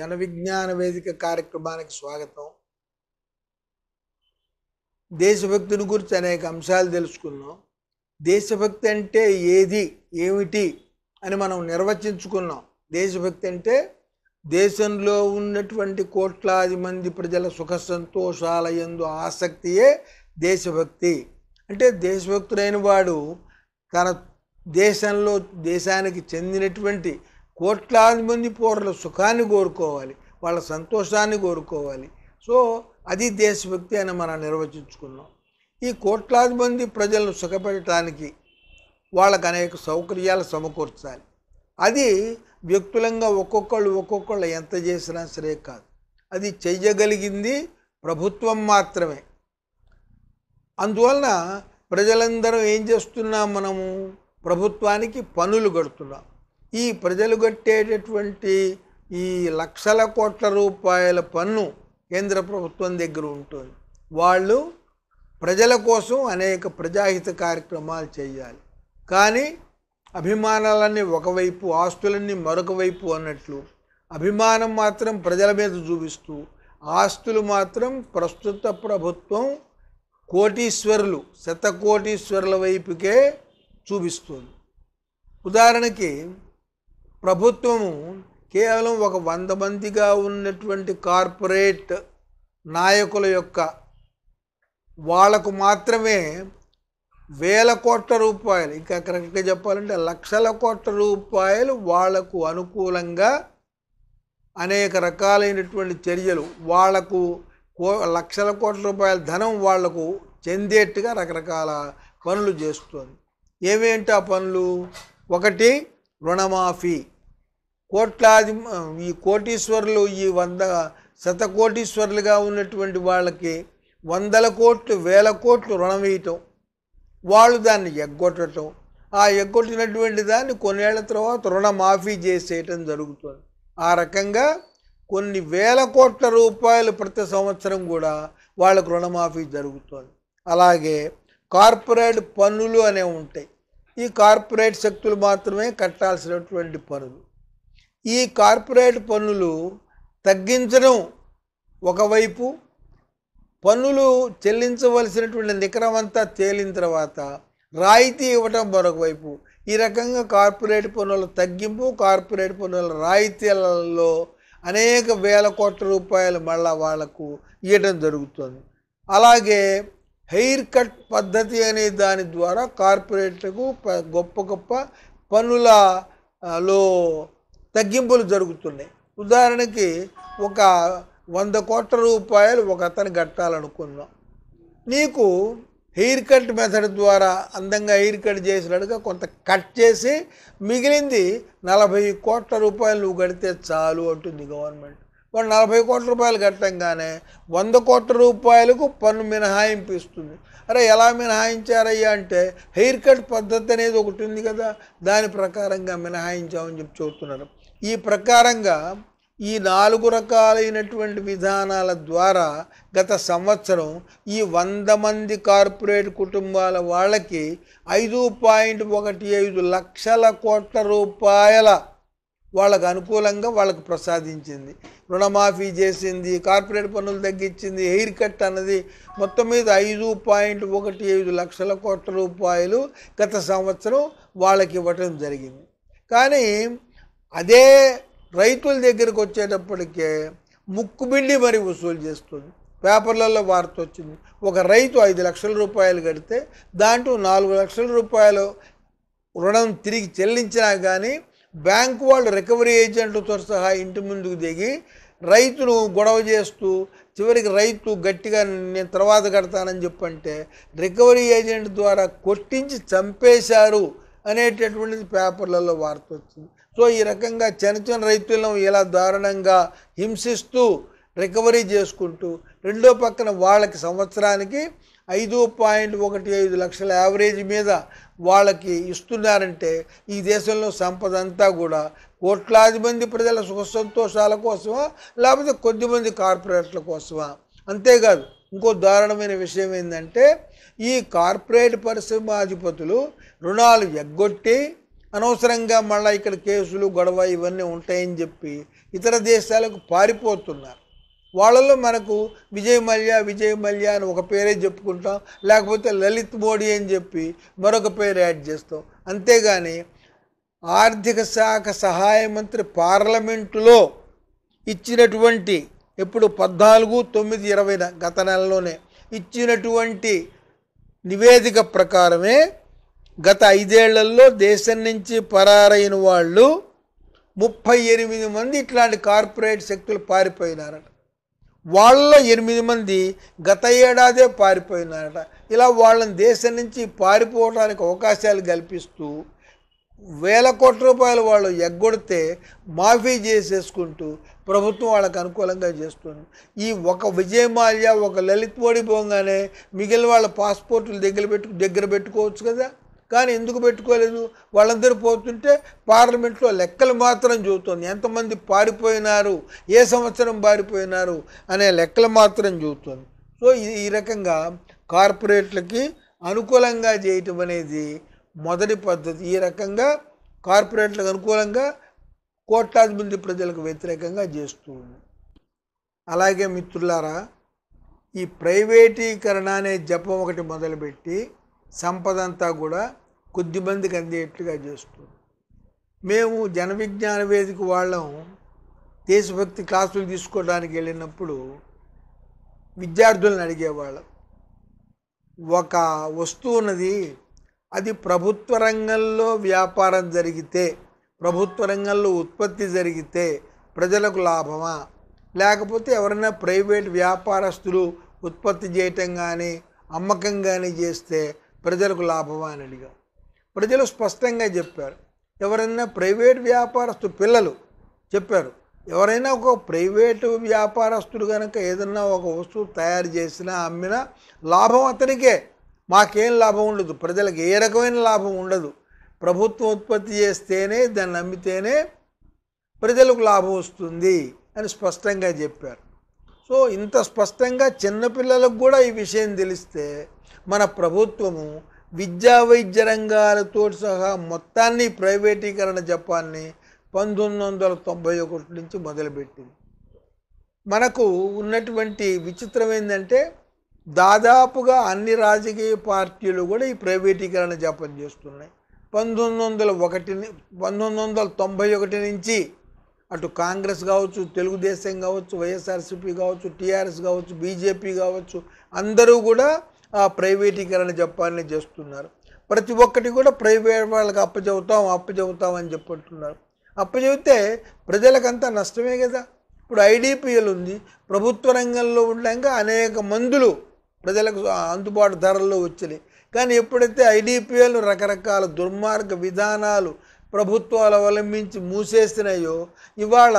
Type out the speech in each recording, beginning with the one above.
జన విజ్ఞాన వేదిక కార్యక్రమానికి స్వాగతం దేశభక్తిని గురించి అనేక అంశాలు తెలుసుకున్నాం దేశభక్తి అంటే ఏది ఏమిటి అని మనం నిర్వచించుకున్నాం దేశభక్తి అంటే దేశంలో ఉన్నటువంటి కోట్లాది మంది ప్రజల సుఖ సంతోషాల ఎందు ఆసక్తియే దేశభక్తి అంటే దేశభక్తుడైన వాడు తన దేశంలో దేశానికి చెందినటువంటి కోట్లాది మంది పౌరుల సుఖాన్ని కోరుకోవాలి వాళ్ళ సంతోషాన్ని కోరుకోవాలి సో అది దేశభక్తి అని మనం నిర్వచించుకున్నాం ఈ కోట్లాది మంది ప్రజలను సుఖపెట్టడానికి వాళ్ళకు అనేక సౌకర్యాలు సమకూర్చాలి అది వ్యక్తులంగా ఒక్కొక్కళ్ళు ఒక్కొక్కళ్ళు ఎంత చేసినా సరే కాదు అది చెయ్యగలిగింది ప్రభుత్వం మాత్రమే అందువలన ప్రజలందరం ఏం చేస్తున్నాం మనము ప్రభుత్వానికి పనులు కడుతున్నాం ఈ ప్రజలు కట్టేటటువంటి ఈ లక్షల కోట్ల రూపాయల పన్ను కేంద్ర ప్రభుత్వం దగ్గర ఉంటుంది వాళ్ళు ప్రజల కోసం అనేక ప్రజాహిత కార్యక్రమాలు చేయాలి కానీ అభిమానాలన్నీ ఒకవైపు ఆస్తులన్నీ మరొక వైపు అన్నట్లు అభిమానం మాత్రం ప్రజల మీద చూపిస్తూ ఆస్తులు మాత్రం ప్రస్తుత ప్రభుత్వం కోటీశ్వరులు శతకోటీశ్వరుల వైపుకే చూపిస్తుంది ఉదాహరణకి ప్రభుత్వము కేవలం ఒక వంద మందిగా ఉన్నటువంటి కార్పొరేట్ నాయకుల యొక్క వాళ్లకు మాత్రమే వేల కోట్ల రూపాయలు ఇంకా కరెక్ట్గా చెప్పాలంటే లక్షల కోట్ల రూపాయలు వాళ్లకు అనుకూలంగా అనేక రకాలైనటువంటి చర్యలు వాళ్లకు లక్షల కోట్ల రూపాయల ధనం వాళ్లకు చెందేట్టుగా రకరకాల పనులు చేస్తుంది ఏమేంటి ఆ పనులు ఒకటి రుణమాఫీ కోట్లాది ఈ కోటీశ్వరులు ఈ వంద శతకోటీశ్వరులుగా ఉన్నటువంటి వాళ్ళకి వందల కోట్లు వేల కోట్లు రుణం వేయటం వాళ్ళు దాన్ని ఎగ్గొట్టడం ఆ ఎగ్గొట్టినటువంటి దాన్ని కొన్నేళ్ల తర్వాత రుణమాఫీ చేసేయటం జరుగుతుంది ఆ రకంగా కొన్ని వేల కోట్ల రూపాయలు ప్రతి సంవత్సరం కూడా వాళ్ళకు రుణమాఫీ జరుగుతుంది అలాగే కార్పొరేట్ పన్నులు అనేవి ఉంటాయి ఈ కార్పొరేట్ శక్తులు మాత్రమే కట్టాల్సినటువంటి పనులు ఈ కార్పొరేట్ పన్నులు తగ్గించడం ఒకవైపు పన్నులు చెల్లించవలసినటువంటి నికరమంతా తేలిన తర్వాత రాయితీ ఇవ్వటం మరొక వైపు ఈ రకంగా కార్పొరేట్ పన్నుల తగ్గింపు కార్పొరేట్ పన్నుల రాయితీలలో అనేక వేల కోట్ల రూపాయలు మళ్ళా వాళ్లకు ఇవ్వడం జరుగుతుంది అలాగే హెయిర్ కట్ పద్ధతి అనే దాని ద్వారా కార్పొరేట్లకు గొప్ప గొప్ప పన్నులలో తగ్గింపులు జరుగుతున్నాయి ఉదాహరణకి ఒక వంద కోట్ల రూపాయలు ఒక అతను కట్టాలనుకుందాం నీకు హెయిర్ కట్ మెథడ్ ద్వారా అందంగా హెయిర్ కట్ చేసినట్టుగా కొంత కట్ చేసి మిగిలింది నలభై కోట్ల రూపాయలు నువ్వు కడితే చాలు అంటుంది గవర్నమెంట్ వాడు నలభై కోట్ల రూపాయలు కట్టంగానే వంద కోట్ల రూపాయలకు పన్ను మినహాయింపు ఇస్తుంది అరే ఎలా మినహాయించారయ్యా అంటే హెయిర్ కట్ పద్ధతి అనేది ఒకటి ఉంది కదా దాని ప్రకారంగా మినహాయించామని చెప్పి చెబుతున్నారు ఈ ప్రకారంగా ఈ నాలుగు రకాలైనటువంటి విధానాల ద్వారా గత సంవత్సరం ఈ వంద మంది కార్పొరేట్ కుటుంబాల వాళ్ళకి ఐదు పాయింట్ ఒకటి ఐదు లక్షల కోట్ల రూపాయల వాళ్ళకు అనుకూలంగా వాళ్ళకు ప్రసాదించింది రుణమాఫీ చేసింది కార్పొరేట్ పన్నులు తగ్గించింది హెయిర్ కట్ అన్నది మొత్తం మీద ఐదు పాయింట్ ఒకటి ఐదు లక్షల కోట్ల రూపాయలు గత సంవత్సరం వాళ్ళకి ఇవ్వటం జరిగింది కానీ అదే రైతుల దగ్గరికి వచ్చేటప్పటికే ముక్కుబిండి మరి వసూలు చేస్తుంది పేపర్లలో వార్త వచ్చింది ఒక రైతు ఐదు లక్షల రూపాయలు కడితే దాంట్లో నాలుగు లక్షల రూపాయలు రుణం తిరిగి చెల్లించినా కానీ బ్యాంకు వాళ్ళు రికవరీ ఏజెంట్లతో సహా ఇంటి ముందుకు దిగి రైతును గొడవ చేస్తూ చివరికి రైతు గట్టిగా నేను తర్వాత కడతానని చెప్పంటే రికవరీ ఏజెంట్ ద్వారా కొట్టించి చంపేశారు అనేటటువంటిది పేపర్లలో వార్త వచ్చింది సో ఈ రకంగా చిన్న చిన్న రైతులను ఇలా దారుణంగా హింసిస్తూ రికవరీ చేసుకుంటూ రెండో పక్కన వాళ్ళకి సంవత్సరానికి ఐదు పాయింట్ ఒకటి ఐదు లక్షల యావరేజ్ మీద వాళ్ళకి ఇస్తున్నారంటే ఈ దేశంలో సంపద అంతా కూడా కోట్లాది మంది ప్రజల సుఖ సంతోషాల కోసమా లేకపోతే కొద్దిమంది కార్పొరేట్ల కోసమా అంతేకాదు ఇంకో దారుణమైన విషయం ఏంటంటే ఈ కార్పొరేట్ పరిశ్రమాధిపతులు రుణాలు ఎగ్గొట్టి అనవసరంగా మళ్ళీ ఇక్కడ కేసులు గొడవ ఇవన్నీ ఉంటాయని చెప్పి ఇతర దేశాలకు పారిపోతున్నారు వాళ్ళలో మనకు విజయ్ మల్య విజయ్ మల్య అని ఒక పేరే చెప్పుకుంటాం లేకపోతే లలిత్ మోడీ అని చెప్పి మరొక పేరు యాడ్ చేస్తాం అంతేగాని ఆర్థిక శాఖ సహాయ మంత్రి పార్లమెంటులో ఇచ్చినటువంటి ఇప్పుడు పద్నాలుగు తొమ్మిది ఇరవై గత నెలలోనే ఇచ్చినటువంటి నివేదిక ప్రకారమే గత ఐదేళ్లలో దేశం నుంచి పరారైన వాళ్ళు ముప్పై ఎనిమిది మంది ఇట్లాంటి కార్పొరేట్ శక్తులు పారిపోయినారట వాళ్ళ ఎనిమిది మంది గత ఏడాదే పారిపోయినారట ఇలా వాళ్ళని దేశం నుంచి పారిపోవడానికి అవకాశాలు కల్పిస్తూ వేల కోట్ల రూపాయలు వాళ్ళు ఎగ్గొడితే మాఫీ చేసేసుకుంటూ ప్రభుత్వం వాళ్ళకు అనుకూలంగా చేస్తుంది ఈ ఒక విజయ మాల్యా ఒక లలిత్ ఓడిపోగానే మిగిలిన వాళ్ళ పాస్పోర్టులు దగ్గర పెట్టు దగ్గర పెట్టుకోవచ్చు కదా కానీ ఎందుకు పెట్టుకోలేదు వాళ్ళందరూ పోతుంటే పార్లమెంట్లో లెక్కలు మాత్రం చూస్తుంది ఎంతమంది పారిపోయినారు ఏ సంవత్సరం పారిపోయినారు అనే లెక్కలు మాత్రం చూస్తుంది సో ఈ రకంగా కార్పొరేట్లకి అనుకూలంగా చేయటం అనేది మొదటి పద్ధతి ఈ రకంగా కార్పొరేట్లకు అనుకూలంగా కోట్లాది మంది ప్రజలకు వ్యతిరేకంగా చేస్తూ అలాగే మిత్రులారా ఈ ప్రైవేటీకరణ అనే జపం ఒకటి మొదలుపెట్టి సంపదంతా కూడా కొద్దిమందికి అందేట్లుగా చేస్తుంది మేము జన విజ్ఞాన వేదిక వాళ్ళం దేశభక్తి క్లాసులు తీసుకోవడానికి వెళ్ళినప్పుడు విద్యార్థులను అడిగేవాళ్ళం ఒక వస్తువు ఉన్నది అది ప్రభుత్వ రంగంలో వ్యాపారం జరిగితే ప్రభుత్వ రంగంలో ఉత్పత్తి జరిగితే ప్రజలకు లాభమా లేకపోతే ఎవరైనా ప్రైవేట్ వ్యాపారస్తులు ఉత్పత్తి చేయటం కానీ అమ్మకం కానీ చేస్తే ప్రజలకు లాభమా అని అడిగాం ప్రజలు స్పష్టంగా చెప్పారు ఎవరైనా ప్రైవేట్ వ్యాపారస్తు పిల్లలు చెప్పారు ఎవరైనా ఒక ప్రైవేటు వ్యాపారస్తుడు కనుక ఏదన్నా ఒక వస్తువు తయారు చేసినా అమ్మినా లాభం అతనికే మాకేం లాభం ఉండదు ప్రజలకు ఏ రకమైన లాభం ఉండదు ప్రభుత్వం ఉత్పత్తి చేస్తేనే దాన్ని అమ్మితేనే ప్రజలకు లాభం వస్తుంది అని స్పష్టంగా చెప్పారు సో ఇంత స్పష్టంగా చిన్నపిల్లలకు కూడా ఈ విషయం తెలిస్తే మన ప్రభుత్వము విద్యా వైద్య రంగాలతో సహా మొత్తాన్ని ప్రైవేటీకరణ జపాన్ని పంతొమ్మిది వందల తొంభై ఒకటి నుంచి మొదలుపెట్టింది మనకు ఉన్నటువంటి విచిత్రం ఏంటంటే దాదాపుగా అన్ని రాజకీయ పార్టీలు కూడా ఈ ప్రైవేటీకరణ జపం చేస్తున్నాయి పంతొమ్మిది వందల ఒకటి పంతొమ్మిది వందల తొంభై ఒకటి నుంచి అటు కాంగ్రెస్ కావచ్చు తెలుగుదేశం కావచ్చు వైఎస్ఆర్సీపీ కావచ్చు టీఆర్ఎస్ కావచ్చు బీజేపీ కావచ్చు అందరూ కూడా ప్రైవేటీకరణ చెప్పాలని చేస్తున్నారు ప్రతి ఒక్కటి కూడా ప్రైవేట్ వాళ్ళకి అప్పచెబుతాం అప్పచెబుతాం అని చెప్పుకుంటున్నారు అప్పచెబితే ప్రజలకంతా నష్టమే కదా ఇప్పుడు ఐడిపిఎల్ ఉంది ప్రభుత్వ రంగంలో ఉండగా అనేక మందులు ప్రజలకు అందుబాటు ధరల్లో వచ్చాయి కానీ ఎప్పుడైతే ఐడిపిఎల్ రకరకాల దుర్మార్గ విధానాలు ప్రభుత్వాలు అవలంబించి మూసేస్తున్నాయో ఇవాళ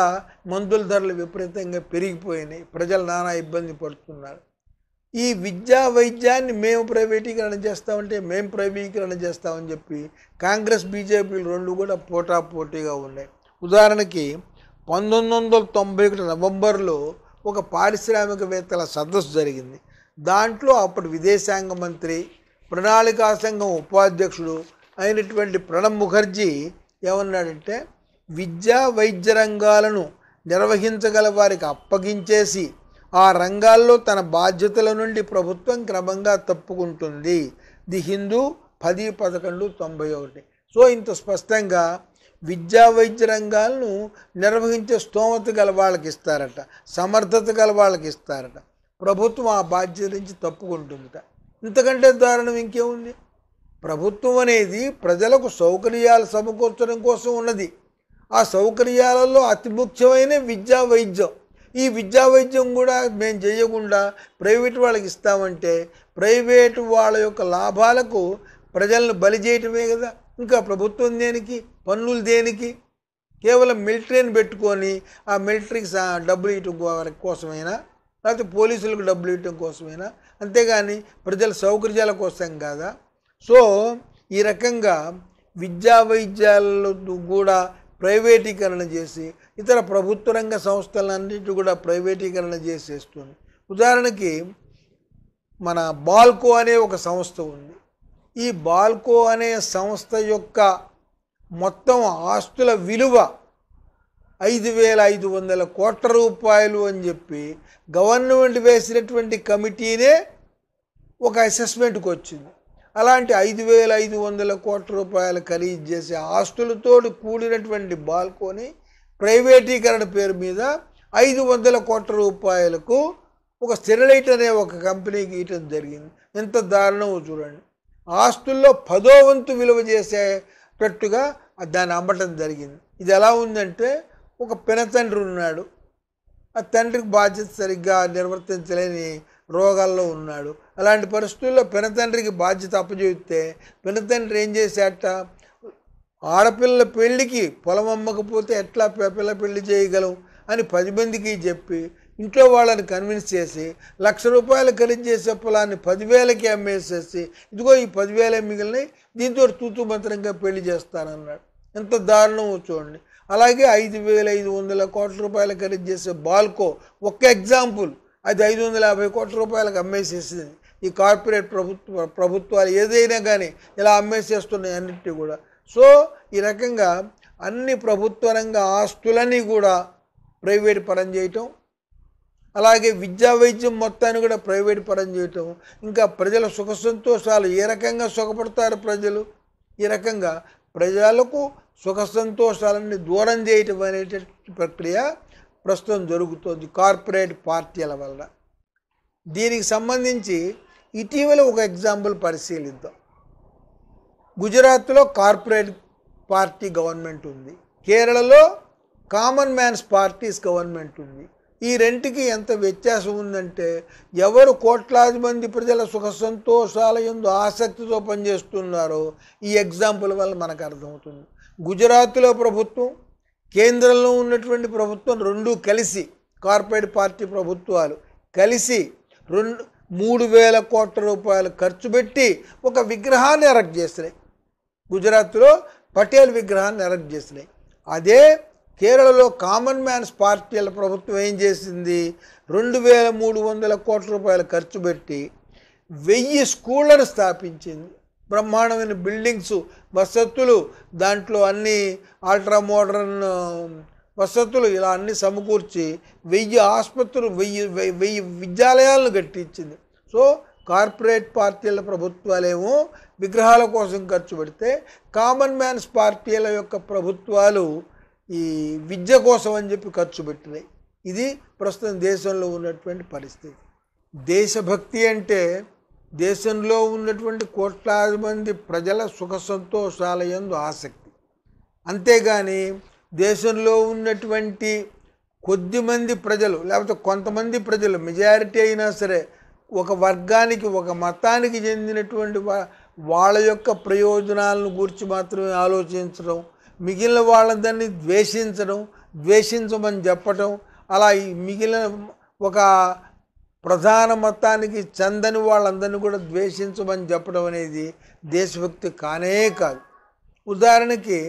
మందుల ధరలు విపరీతంగా పెరిగిపోయినాయి ప్రజలు నానా ఇబ్బంది పడుతున్నారు ఈ విద్యా వైద్యాన్ని మేము ప్రైవేటీకరణ చేస్తామంటే మేము ప్రైవేటీకరణ చేస్తామని చెప్పి కాంగ్రెస్ బీజేపీలు రెండు కూడా పోటా పోటీగా ఉన్నాయి ఉదాహరణకి పంతొమ్మిది వందల తొంభై ఒకటి నవంబర్లో ఒక పారిశ్రామికవేత్తల సదస్సు జరిగింది దాంట్లో అప్పుడు విదేశాంగ మంత్రి ప్రణాళికా సంఘం ఉపాధ్యక్షుడు అయినటువంటి ప్రణబ్ ముఖర్జీ ఏమన్నాడంటే విద్యా వైద్య రంగాలను నిర్వహించగల వారికి అప్పగించేసి ఆ రంగాల్లో తన బాధ్యతల నుండి ప్రభుత్వం క్రమంగా తప్పుకుంటుంది ది హిందూ పది పదకొండు తొంభై ఒకటి సో ఇంత స్పష్టంగా విద్యా వైద్య రంగాలను నిర్వహించే స్తోమత గల వాళ్ళకి ఇస్తారట సమర్థత గల వాళ్ళకి ఇస్తారట ప్రభుత్వం ఆ బాధ్యత నుంచి తప్పుకుంటుందట ఇంతకంటే దారుణం ఇంకేముంది ప్రభుత్వం అనేది ప్రజలకు సౌకర్యాలు సమకూర్చడం కోసం ఉన్నది ఆ సౌకర్యాలలో అతి ముఖ్యమైన విద్యా వైద్యం ఈ విద్యా వైద్యం కూడా మేము చేయకుండా ప్రైవేట్ వాళ్ళకి ఇస్తామంటే ప్రైవేట్ వాళ్ళ యొక్క లాభాలకు ప్రజలను బలి చేయటమే కదా ఇంకా ప్రభుత్వం దేనికి పన్నులు దేనికి కేవలం మిలిటరీని పెట్టుకొని ఆ మిలిటరీకి డబ్బులు ఇవ్వటం కోసమైనా లేకపోతే పోలీసులకు డబ్బులు ఇవ్వటం కోసమైనా అంతేగాని ప్రజల సౌకర్యాల కోసం కాదా సో ఈ రకంగా విద్యా వైద్యాలు కూడా ప్రైవేటీకరణ చేసి ఇతర ప్రభుత్వ రంగ సంస్థలన్నిటి కూడా ప్రైవేటీకరణ చేసేస్తుంది ఉదాహరణకి మన బాల్కో అనే ఒక సంస్థ ఉంది ఈ బాల్కో అనే సంస్థ యొక్క మొత్తం ఆస్తుల విలువ ఐదు వేల ఐదు వందల కోట్ల రూపాయలు అని చెప్పి గవర్నమెంట్ వేసినటువంటి కమిటీనే ఒక అసెస్మెంట్కి వచ్చింది అలాంటి ఐదు వేల ఐదు వందల కోట్ల రూపాయలు ఖరీదు చేసే ఆస్తులతో కూడినటువంటి బాల్కోని ప్రైవేటీకరణ పేరు మీద ఐదు వందల కోట్ల రూపాయలకు ఒక స్టెరిలైట్ అనే ఒక కంపెనీకి ఇవ్వటం జరిగింది ఎంత దారుణం చూడండి ఆస్తుల్లో పదో వంతు విలువ చేసేటట్టుగా దాన్ని అమ్మటం జరిగింది ఇది ఎలా ఉందంటే ఒక పినతండ్రి ఉన్నాడు ఆ తండ్రికి బాధ్యత సరిగ్గా నిర్వర్తించలేని రోగాల్లో ఉన్నాడు అలాంటి పరిస్థితుల్లో పినతండ్రికి బాధ్యత అప్పచెబితే పినతండ్రి ఏం చేశాట ఆడపిల్ల పెళ్ళికి పొలం అమ్మకపోతే ఎట్లా పిల్ల పెళ్లి చేయగలం అని పది మందికి చెప్పి ఇంట్లో వాళ్ళని కన్విన్స్ చేసి లక్ష రూపాయలు ఖరీదు చేసే పొలాన్ని పదివేలకి అమ్మేసేసి ఇదిగో ఈ పదివేల మిగిలినాయి దీంతో తూతూ మంత్రంగా పెళ్లి చేస్తానన్నాడు ఎంత దారుణం చూడండి అలాగే ఐదు వేల ఐదు వందల కోట్ల రూపాయలు ఖరీదు చేసే బాల్కో ఒక ఎగ్జాంపుల్ అది ఐదు వందల యాభై కోట్ల రూపాయలకు అమ్మేసేసింది ఈ కార్పొరేట్ ప్రభుత్వ ప్రభుత్వాలు ఏదైనా కానీ ఇలా అమ్మేసేస్తున్నాయి అన్నిటి కూడా సో ఈ రకంగా అన్ని ప్రభుత్వ రంగ ఆస్తులని కూడా ప్రైవేట్ పరం చేయటం అలాగే విద్యా వైద్యం మొత్తాన్ని కూడా ప్రైవేట్ పరం చేయటం ఇంకా ప్రజల సుఖ సంతోషాలు ఏ రకంగా సుఖపడతారు ప్రజలు ఈ రకంగా ప్రజలకు సుఖ సంతోషాలన్నీ దూరం చేయటం అనేటువంటి ప్రక్రియ ప్రస్తుతం జరుగుతోంది కార్పొరేట్ పార్టీల వల్ల దీనికి సంబంధించి ఇటీవల ఒక ఎగ్జాంపుల్ పరిశీలిద్దాం గుజరాత్లో కార్పొరేట్ పార్టీ గవర్నమెంట్ ఉంది కేరళలో కామన్ మ్యాన్స్ పార్టీస్ గవర్నమెంట్ ఉంది ఈ రెంటికి ఎంత వ్యత్యాసం ఉందంటే ఎవరు కోట్లాది మంది ప్రజల సుఖ సంతోషాల ఎందు ఆసక్తితో పనిచేస్తున్నారో ఈ ఎగ్జాంపుల్ వల్ల మనకు అర్థమవుతుంది గుజరాత్లో ప్రభుత్వం కేంద్రంలో ఉన్నటువంటి ప్రభుత్వం రెండు కలిసి కార్పొరేట్ పార్టీ ప్రభుత్వాలు కలిసి రెండు మూడు వేల కోట్ల రూపాయలు ఖర్చు పెట్టి ఒక విగ్రహాన్ని ఎరక్ట్ చేసినాయి గుజరాత్లో పటేల్ విగ్రహాన్ని ఎరక్ట్ చేసినాయి అదే కేరళలో కామన్ మ్యాన్స్ పార్టీల ప్రభుత్వం ఏం చేసింది రెండు వేల మూడు వందల కోట్ల రూపాయలు ఖర్చు పెట్టి వెయ్యి స్కూళ్ళను స్థాపించింది బ్రహ్మాండమైన బిల్డింగ్స్ వసతులు దాంట్లో అన్ని అల్ట్రా మోడర్న్ వసతులు ఇలా అన్ని సమకూర్చి వెయ్యి ఆసుపత్రులు వెయ్యి వెయ్యి విద్యాలయాలను కట్టించింది సో కార్పొరేట్ పార్టీల ప్రభుత్వాలేమో విగ్రహాల కోసం ఖర్చు పెడితే కామన్ మ్యాన్స్ పార్టీల యొక్క ప్రభుత్వాలు ఈ విద్య కోసం అని చెప్పి ఖర్చు పెట్టినాయి ఇది ప్రస్తుతం దేశంలో ఉన్నటువంటి పరిస్థితి దేశభక్తి అంటే దేశంలో ఉన్నటువంటి కోట్లాది మంది ప్రజల సుఖ సంతోషాల ఎందు ఆసక్తి అంతేగాని దేశంలో ఉన్నటువంటి కొద్దిమంది ప్రజలు లేకపోతే కొంతమంది ప్రజలు మెజారిటీ అయినా సరే ఒక వర్గానికి ఒక మతానికి చెందినటువంటి వాళ్ళ యొక్క ప్రయోజనాలను గురించి మాత్రమే ఆలోచించడం మిగిలిన వాళ్ళందరినీ ద్వేషించడం ద్వేషించమని చెప్పటం అలా మిగిలిన ఒక ప్రధాన మతానికి చందని వాళ్ళందరినీ కూడా ద్వేషించమని చెప్పడం అనేది దేశభక్తి కానే కాదు ఉదాహరణకి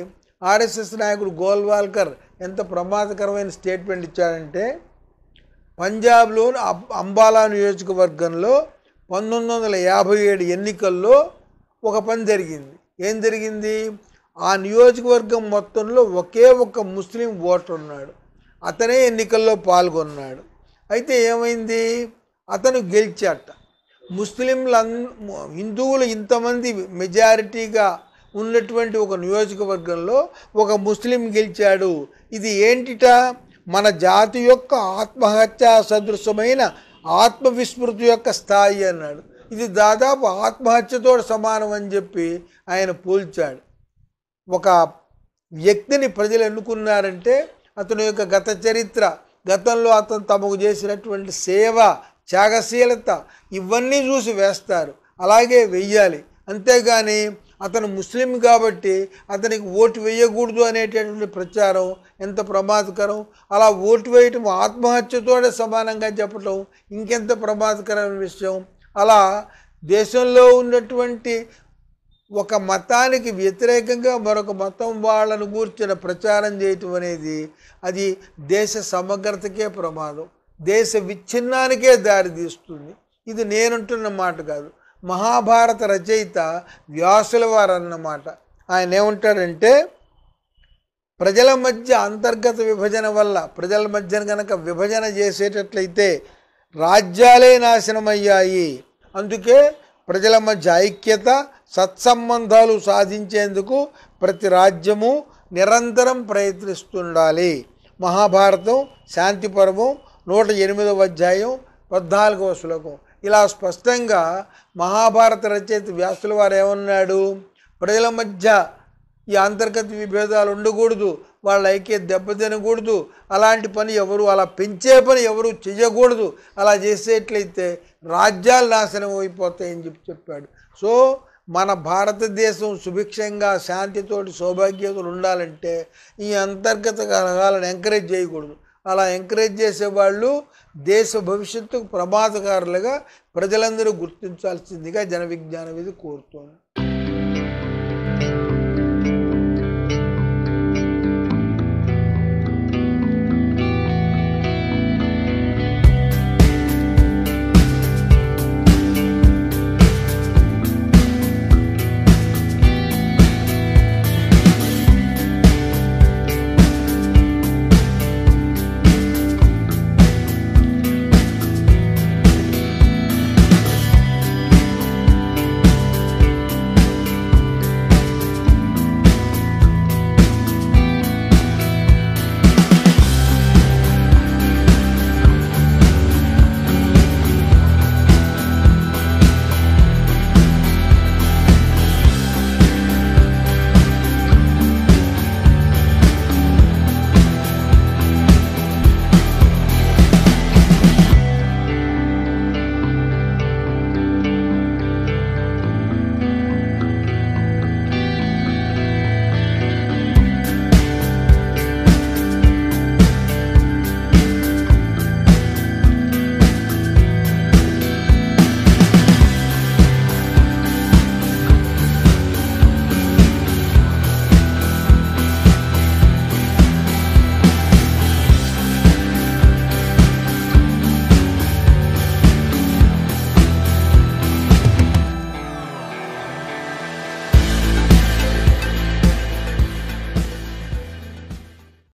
ఆర్ఎస్ఎస్ నాయకుడు గోల్వాల్కర్ ఎంత ప్రమాదకరమైన స్టేట్మెంట్ ఇచ్చాడంటే పంజాబ్లోని అంబాలా నియోజకవర్గంలో పంతొమ్మిది వందల యాభై ఏడు ఎన్నికల్లో ఒక పని జరిగింది ఏం జరిగింది ఆ నియోజకవర్గం మొత్తంలో ఒకే ఒక్క ముస్లిం ఓటర్ ఉన్నాడు అతనే ఎన్నికల్లో పాల్గొన్నాడు అయితే ఏమైంది అతను గెలిచాట ముస్లింలు హిందువులు ఇంతమంది మెజారిటీగా ఉన్నటువంటి ఒక నియోజకవర్గంలో ఒక ముస్లిం గెలిచాడు ఇది ఏంటిట మన జాతి యొక్క ఆత్మహత్య సదృశమైన ఆత్మవిస్మృతి యొక్క స్థాయి అన్నాడు ఇది దాదాపు ఆత్మహత్యతో సమానం అని చెప్పి ఆయన పోల్చాడు ఒక వ్యక్తిని ప్రజలు ఎన్నుకున్నారంటే అతని యొక్క గత చరిత్ర గతంలో అతను తమకు చేసినటువంటి సేవ త్యాగశీలత ఇవన్నీ చూసి వేస్తారు అలాగే వెయ్యాలి అంతేగాని అతను ముస్లిం కాబట్టి అతనికి ఓటు వేయకూడదు అనేటటువంటి ప్రచారం ఎంత ప్రమాదకరం అలా ఓటు వేయటం ఆత్మహత్యతోనే సమానంగా చెప్పటం ఇంకెంత ప్రమాదకరమైన విషయం అలా దేశంలో ఉన్నటువంటి ఒక మతానికి వ్యతిరేకంగా మరొక మతం వాళ్ళను కూర్చిన ప్రచారం చేయటం అనేది అది దేశ సమగ్రతకే ప్రమాదం దేశ విచ్ఛిన్నానికే దారితీస్తుంది ఇది నేనంటున్న మాట కాదు మహాభారత రచయిత వ్యాసుల వారు అన్నమాట ఆయన ఏమంటాడంటే ప్రజల మధ్య అంతర్గత విభజన వల్ల ప్రజల మధ్య కనుక విభజన చేసేటట్లయితే రాజ్యాలే నాశనమయ్యాయి అందుకే ప్రజల మధ్య ఐక్యత సత్సంబంధాలు సాధించేందుకు ప్రతి రాజ్యము నిరంతరం ప్రయత్నిస్తుండాలి మహాభారతం శాంతి పర్వం నూట ఎనిమిదవ అధ్యాయం పద్నాలుగవ శ్లోకం ఇలా స్పష్టంగా మహాభారత రచయిత వ్యాసుల వారు ఏమన్నాడు ప్రజల మధ్య ఈ అంతర్గత విభేదాలు ఉండకూడదు వాళ్ళ ఐక్యత దెబ్బతినకూడదు అలాంటి పని ఎవరు అలా పెంచే పని ఎవరు చేయకూడదు అలా చేసేట్లయితే రాజ్యాలు నాశనం అయిపోతాయని చెప్పి చెప్పాడు సో మన భారతదేశం సుభిక్షంగా శాంతితోటి సౌభాగ్యతలు ఉండాలంటే ఈ అంతర్గత కలహాలను ఎంకరేజ్ చేయకూడదు అలా ఎంకరేజ్ చేసేవాళ్ళు దేశ భవిష్యత్తుకు ప్రమాదకారులుగా ప్రజలందరూ గుర్తించాల్సిందిగా జన విజ్ఞానం ఇది కోరుతోంది